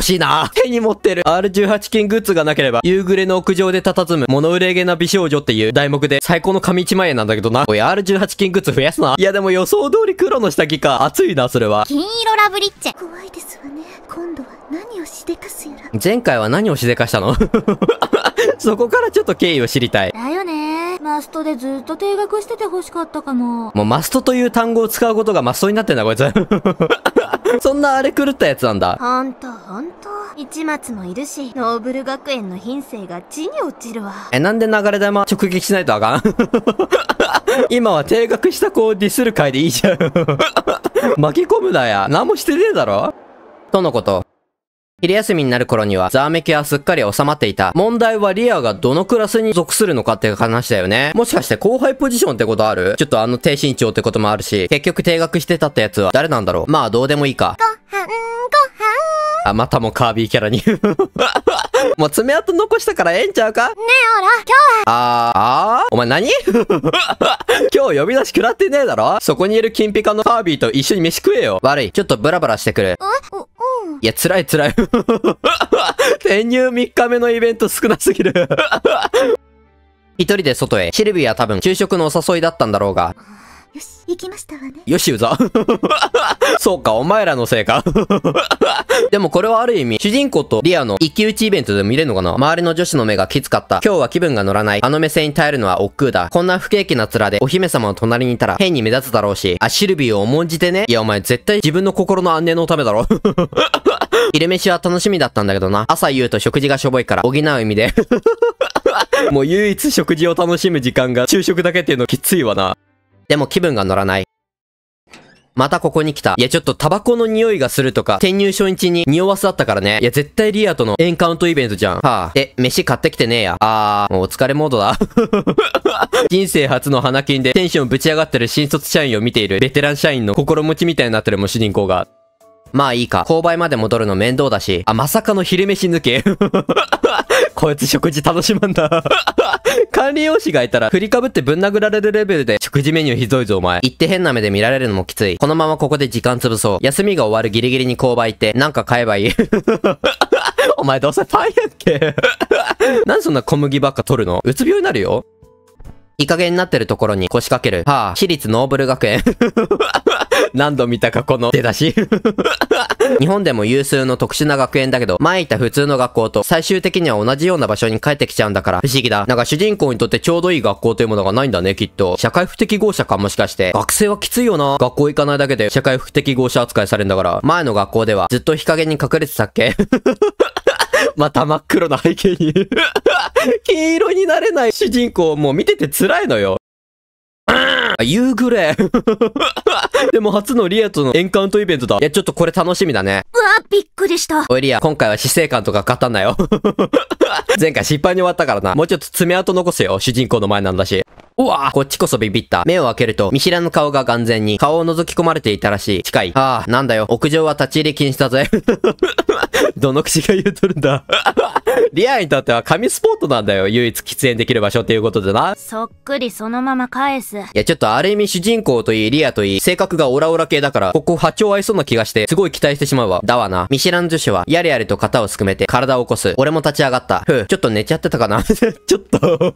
惜しいな。手に持ってる R18 金グッズがなければ、夕暮れの屋上で佇む、物売れげな美少女っていう題目で、最高の紙一枚絵なんだけどな。おい、R18 金グッズ増やすな。いやでも予想通り黒の下着か。熱いな、それは。金色ラブリッチェ。怖いですわね。今度は何をしでかすやら。前回は何をしでかしたの そこからちょっと経緯を知りたい。だよね。マストでずっと定額してて欲しかったかも。もうマストという単語を使うことがマストになってんだ、こいつ。そんなあれ狂ったやつなんだ。ほんとほんと。市松もいるし、ノーブル学園の品性が地に落ちるわ。え、なんで流れ玉直撃しないとあかん 今は定額した子をディスる回でいいじゃん 巻き込むなや。何もしてねえだろとのこと。昼休みになる頃にはザーメキはすっかり収まっていた。問題はリアがどのクラスに属するのかって話だよね。もしかして後輩ポジションってことあるちょっとあの低身長ってこともあるし、結局定額してたってやつは誰なんだろうまあどうでもいいか。ご飯、ご飯。あ、またもカービィキャラに もう爪痕残したからええんちゃうかねえ、おら、今日は。あー、あーお前何 今日呼び出し食らってねえだろそこにいる金ピカのカービィと一緒に飯食えよ。悪い。ちょっとブラブラしてくる。えいや、辛い辛い 転入3日目のイベント少なすぎる 一人で外へ。シルビーは多分昼食のお誘いだったんだろうが。よし、行きましたわね。よし、うざ。そうか、お前らのせいか。でもこれはある意味、主人公とリアの一騎打ちイベントで見れるのかな周りの女子の目がきつかった。今日は気分が乗らない。あの目線に耐えるのは億劫だ。こんな不景気な面でお姫様の隣にいたら変に目立つだろうし。あ、シルビーを重んじてね。いや、お前絶対自分の心の安寧のためだろ。昼飯は楽しみだったんだけどな。朝言うと食事がしょぼいから、補う意味で もう唯一食事を楽しむ時間が昼食だけっていうのきついわな。でも気分が乗らない。またここに来た。いや、ちょっとタバコの匂いがするとか、転入初日に匂わせだったからね。いや、絶対リアとのエンカウントイベントじゃん。はあ。え、飯買ってきてねえや。あー、もうお疲れモードだ。人生初の花金でテンションぶち上がってる新卒社員を見ているベテラン社員の心持ちみたいになってるも主人公が。まあいいか。購買まで戻るの面倒だし。あ、まさかの昼飯抜け。こいつ食事楽しまんだ 管理用紙がいたら、振りかぶってぶん殴られるレベルで、食事メニューひどいぞお前。行って変な目で見られるのもきつい。このままここで時間潰そう。休みが終わるギリギリに購買行って、なんか買えばいい。お前どうせパンやっけなんでそんな小麦ばっか取るのうつ病になるよいい加減になってるところに腰掛ける。はあ、私立ノーブル学園 何度見たかこの出だし 日本でも有数の特殊な学園だけど、前いた普通の学校と最終的には同じような場所に帰ってきちゃうんだから不思議だ。なんか主人公にとってちょうどいい学校というものがないんだね、きっと。社会不適合者かもしかして。学生はきついよな。学校行かないだけで社会不適合者扱いされるんだから。前の学校ではずっと日陰に隠れてたっけ また真っ黒な背景に黄色になれない主人公もう見てて辛いのよ。言うぐれ。でも初のリアとのエンカウントイベントだ。いや、ちょっとこれ楽しみだね。うわ、びっくりした。おいリア、今回は死生観とか語んなよ。前回失敗に終わったからな。もうちょっと爪痕残せよ。主人公の前なんだし。うわこっちこそビビった。目を開けると、見知らぬ顔が眼前に、顔を覗き込まれていたらしい。近い。ああ、なんだよ。屋上は立ち入り禁止だぜ。どの口が言うとるんだ。リアにとっては神スポットなんだよ。唯一喫煙できる場所っていうことでな。そっくりそのまま返す。いや、ちょっとある意味主人公といい、リアといい、性格がオラオラ系だから、ここ波長合いそうな気がして、すごい期待してしまうわ。だわな。見知らぬ女子は、やれやれと肩をすくめて、体を起こす。俺も立ち上がった。ふちょっと寝ちゃってたかな。ちょっと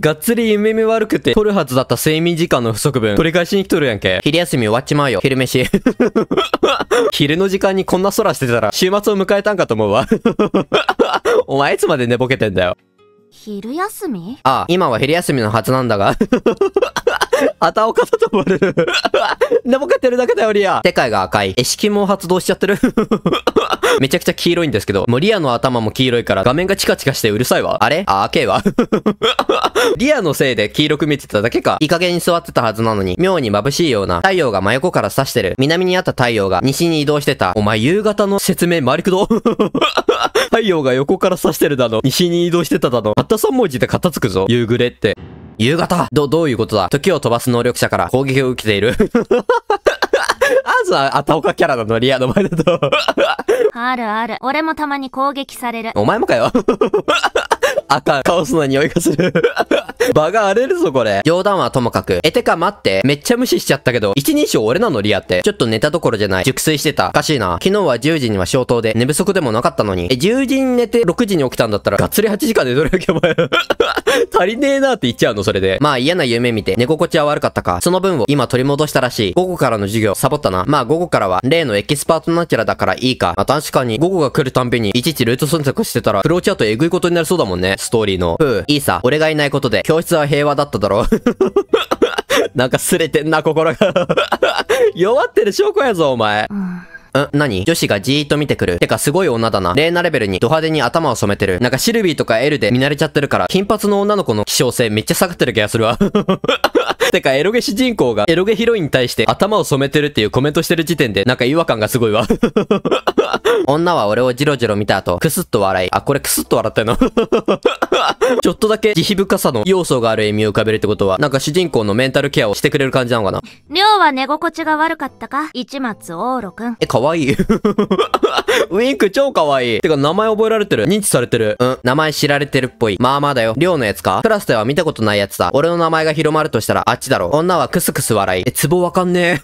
がっつり目悪くて、取るはずだった睡眠時間の不足分、取り返しに来とるやんけ。昼休み終わっちまうよ。昼飯。昼の時間にこんな空してたら、週末を迎えたんかと思うわ。お前いつまで寝ぼけてんだよ。昼休みああ、今は昼休みのはずなんだが。あたおかだと思われる。でもかってるだけだよ、リア。世界が赤い。え、色も発動しちゃってる。めちゃくちゃ黄色いんですけど、もうリアの頭も黄色いから画面がチカチカしてうるさいわ。あれあ、赤いわ。リアのせいで黄色く見てただけか。いい加減に座ってたはずなのに、妙に眩しいような太陽が真横から差してる。南にあった太陽が西に移動してた。お前夕方の説明回りくど。太陽が横から差してるだの。西に移動してただの。たった3文字で片付くぞ。夕暮れって。夕方ど、どういうことだ時を飛ばす能力者から攻撃を受けている。ずは、あたおかキャラなの、リアの前だと。あるある。俺もたまに攻撃される。お前もかよ。あかん。カオスな匂いがする。場が荒れるぞ、これ。冗談はともかく。え、てか待って。めっちゃ無視しちゃったけど、一人称俺なのリアって。ちょっと寝たところじゃない。熟睡してた。おかしいな。昨日は10時には消灯で、寝不足でもなかったのに。え、10時に寝て6時に起きたんだったら、がっつり8時間寝とるわけ、お前。足りねえなって言っちゃうの、それで。まあ嫌な夢見て、寝心地は悪かったか。その分を今取り戻したらしい。午後からの授業、サボったな。まあ午後からは例のエキスパートナチュラだからいいか。まあ確かに午後が来るたんびにいちいちルート選択してたらフローチャートえぐいことになりそうだもんね。ストーリーの。ふう、いいさ。俺がいないことで教室は平和だっただろう。なんかすれてんな、心が 弱ってる証拠やぞ、お前。うんん何女子がじーっと見てくる。てかすごい女だな。レーナレベルにド派手に頭を染めてる。なんかシルビーとか L で見慣れちゃってるから、金髪の女の子の希少性めっちゃ下がってる気がするわ。てかエロゲ主人公がエロゲヒロインに対して頭を染めてるっていうコメントしてる時点でなんか違和感がすごいわ。女は俺をジロジロ見た後、クスッと笑い。あ、これクスッと笑ったの ちょっとだけ慈悲深さの要素がある意味を浮かべるってことは、なんか主人公のメンタルケアをしてくれる感じなのかな。りは寝心地が悪かったか一松オーロくん。え、可わいい。ウィンク超かわいい。てか、名前覚えられてる。認知されてる。うん。名前知られてるっぽい。まあまあだよ。りょうのやつかクラスでは見たことないやつだ。俺の名前が広まるとしたら、あっちだろ。女はクスクス笑い。え、ツボわかんね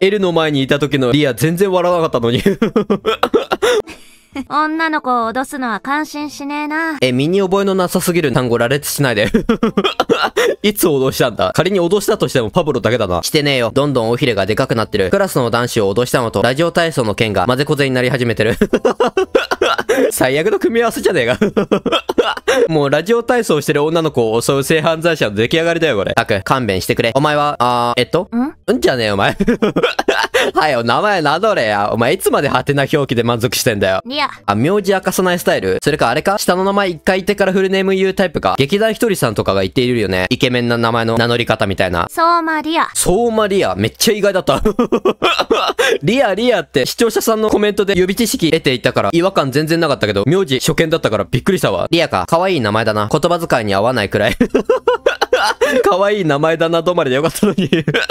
え。L の前にいた時のリア全然笑わなかったのに 女の子を脅すのは感心しねえな。え、身に覚えのなさすぎる単語羅列しないで。いつ脅したんだ仮に脅したとしてもパブロだけだな。してねえよ。どんどん尾ひれがでかくなってる。クラスの男子を脅したのと、ラジオ体操の剣が混ぜこぜになり始めてる。最悪の組み合わせじゃねえかもうラジオ体操してる女の子を襲う性犯罪者の出来上がりだよ、これ。たく、勘弁してくれ。お前は、あー、えっとんんじゃねえお前 はよ、名前名乗れや。お前いつまでハテな表記で満足してんだよ。にゃ。あ、名字明かさないスタイルそれかあれか下の名前一回言ってからフルネーム言うタイプか。劇団ひとりさんとかが言っているよね。イケメンな名前の名乗り方みたいな。そうマリア。そうまめっちゃ意外だった。リアリアって視聴者さんのコメントで予備知識得ていたから違和感全然なかったけど、名字初見だったからびっくりしたわ。リアか。可愛い名前だな。言葉遣いに合わないくらい。可愛い名前だな止まりでよかったのに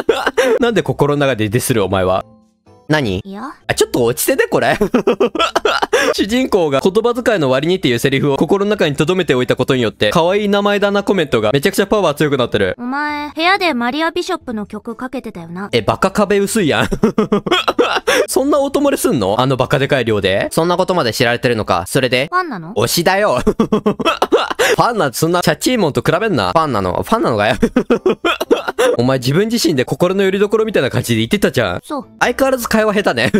なんで心の中でディスるお前は。何あ、ちょっと落ちてて、これ。主人公が言葉遣いの割にっていうセリフを心の中に留めておいたことによって、可愛い名前だなコメントがめちゃくちゃパワー強くなってる。お前、部屋でマリア・ビショップの曲かけてたよな。え、バカ壁薄いやん。そんな音漏れすんのあのバカでかい量でそんなことまで知られてるのか。それでファンなの推しだよ。ファンなんてそんなチャチーモンと比べんな。ファンなの。ファンなのかよ。お前自分自身で心の拠り所みたいな感じで言ってたじゃん。そう。相変わらず通会話下手ね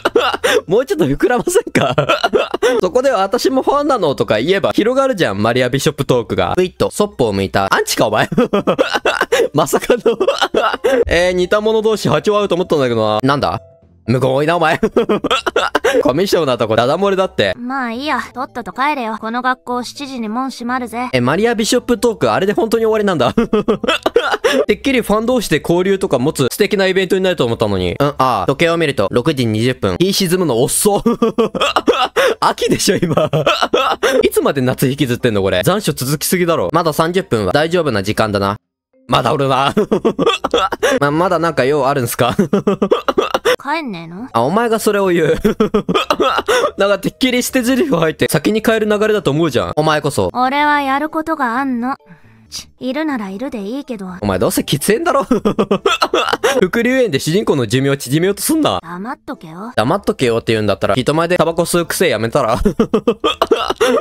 もうちょっと膨らませんか そこで私もファンなのとか言えば広がるじゃん、マリア・ビショップトークが。ふいっと、そっぽを向いた。アンチか、お前。まさかのえー、似た者同士波長合うと思ったんだけどな。なんだ無言多いな、お前。コミッションなとこダダ漏れだって。まあいいや、とっとと帰れよ。この学校7時に門閉まるぜ。え、マリア・ビショップトーク、あれで本当に終わりなんだ。てっきりファン同士で交流とか持つ素敵なイベントになると思ったのに。うん、ああ、時計を見ると6時20分。日沈むの遅っ。秋でしょ、今。いつまで夏引きずってんのこれ。残暑続きすぎだろ。まだ30分は大丈夫な時間だな。まだおるな。ま、まだなんか用あるんすか帰んねえのあ、お前がそれを言う。な んかてっきり捨て台詞入って先に帰る流れだと思うじゃん。お前こそ。俺はやることがあんの。ち。いるならいるでいいけど。お前どうせ喫煙だろ 副流炎で主人公の寿命縮めようとすんな。黙っとけよ。黙っとけよって言うんだったら、人前でタバコ吸う癖やめたら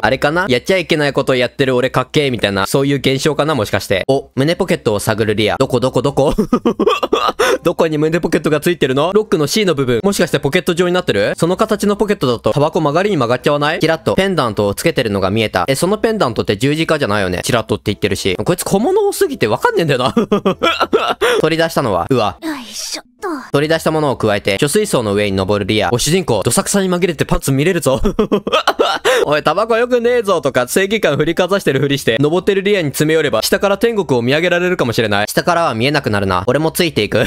あれかなやっちゃいけないことやってる俺かっけーみたいな、そういう現象かなもしかして。お、胸ポケットを探るリア。どこどこどこ どこに胸ポケットがついてるのロックの C の部分。もしかしてポケット状になってるその形のポケットだと、タバコ曲がりに曲がっちゃわないキラッと、ペンダントをつけてるのが見えた。え、そのペンダントって十字架じゃないよね。チラッとって言ってるし。こいつ小物多すぎてわかんねえんだよな 取り出したのは、うわ。よいしょ。と。取り出したものを加えて、貯水槽の上に登るリア。お、主人公、どさくさに紛れてパンツ見れるぞ。おい、タバコよくねえぞとか、正義感振りかざしてるふりして、登ってるリアに詰め寄れば、下から天国を見上げられるかもしれない。下からは見えなくなるな。俺もついていく。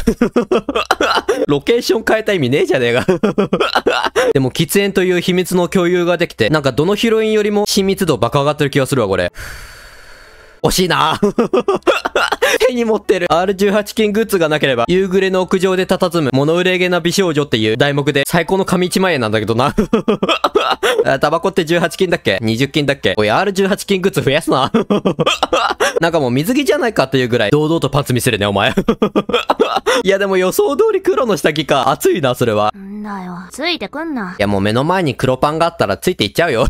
ロケーション変えた意味ねえじゃねえか でも、喫煙という秘密の共有ができて、なんかどのヒロインよりも親密度爆上がってる気がするわ、これ。惜しいな 手に持ってる R18 金グッズがなければ、夕暮れの屋上で佇む、物憂れげな美少女っていう題目で、最高の紙一枚絵なんだけどな タバコって18金だっけ ?20 金だっけおい、R18 金グッズ増やすな。なんかもう水着じゃないかっていうぐらい、堂々とパンツ見せるね、お前。いやでも予想通り黒の下着か。暑いな、それは。んだよ。ついてくんな。いやもう目の前に黒パンがあったらついていっちゃうよ。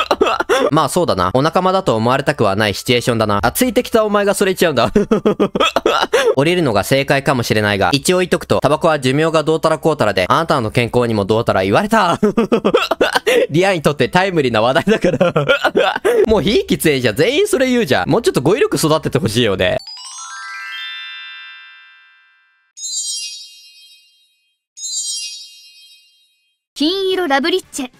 まあそうだな。お仲間だと思われたくはないシチュエーションだな。あ、ついてきたお前がそれ言っちゃうんだ。降りるのが正解かもしれないが、一応言っとくと、タバコは寿命がどうたらこうたらで、あなたの健康にもどうたら言われた。リアにとってタイムリーな話題だからもう非喫煙者全員それ言うじゃん。もうちょっと語彙力育ててほしいよね。ロ・ラブリッチェ